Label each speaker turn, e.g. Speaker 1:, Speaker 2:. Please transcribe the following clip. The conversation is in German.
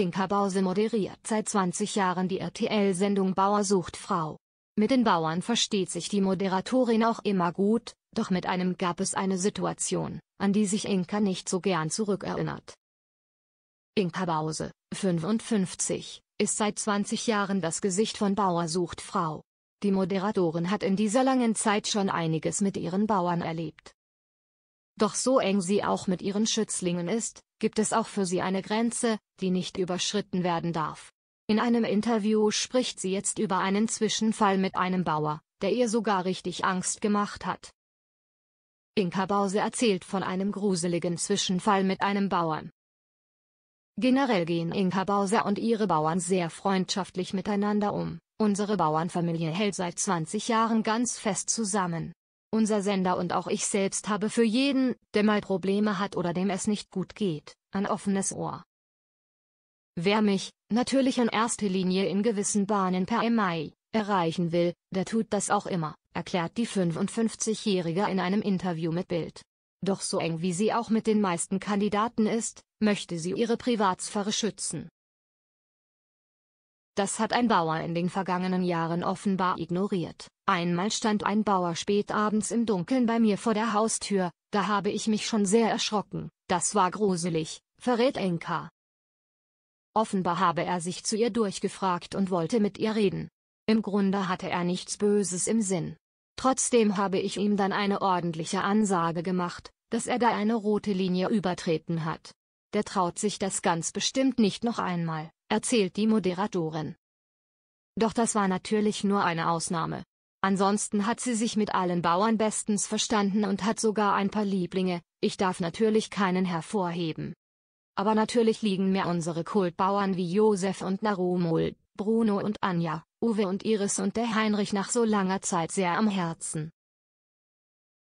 Speaker 1: Inka Bause moderiert seit 20 Jahren die RTL-Sendung Bauer sucht Frau. Mit den Bauern versteht sich die Moderatorin auch immer gut, doch mit einem gab es eine Situation, an die sich Inka nicht so gern zurückerinnert. Inka Bause, 55, ist seit 20 Jahren das Gesicht von Bauer sucht Frau. Die Moderatorin hat in dieser langen Zeit schon einiges mit ihren Bauern erlebt. Doch so eng sie auch mit ihren Schützlingen ist, gibt es auch für sie eine Grenze, die nicht überschritten werden darf. In einem Interview spricht sie jetzt über einen Zwischenfall mit einem Bauer, der ihr sogar richtig Angst gemacht hat. Inka Bause erzählt von einem gruseligen Zwischenfall mit einem Bauern. Generell gehen Inka Bause und ihre Bauern sehr freundschaftlich miteinander um. Unsere Bauernfamilie hält seit 20 Jahren ganz fest zusammen. Unser Sender und auch ich selbst habe für jeden, der mal Probleme hat oder dem es nicht gut geht, ein offenes Ohr. Wer mich, natürlich in erster Linie in gewissen Bahnen per E-Mail, erreichen will, der tut das auch immer, erklärt die 55-Jährige in einem Interview mit Bild. Doch so eng wie sie auch mit den meisten Kandidaten ist, möchte sie ihre Privatsphäre schützen. Das hat ein Bauer in den vergangenen Jahren offenbar ignoriert. Einmal stand ein Bauer spät abends im Dunkeln bei mir vor der Haustür, da habe ich mich schon sehr erschrocken, das war gruselig, verrät Enka. Offenbar habe er sich zu ihr durchgefragt und wollte mit ihr reden. Im Grunde hatte er nichts Böses im Sinn. Trotzdem habe ich ihm dann eine ordentliche Ansage gemacht, dass er da eine rote Linie übertreten hat. Der traut sich das ganz bestimmt nicht noch einmal erzählt die Moderatorin. Doch das war natürlich nur eine Ausnahme. Ansonsten hat sie sich mit allen Bauern bestens verstanden und hat sogar ein paar Lieblinge, ich darf natürlich keinen hervorheben. Aber natürlich liegen mir unsere Kultbauern wie Josef und Narumul, Bruno und Anja, Uwe und Iris und der Heinrich nach so langer Zeit sehr am Herzen.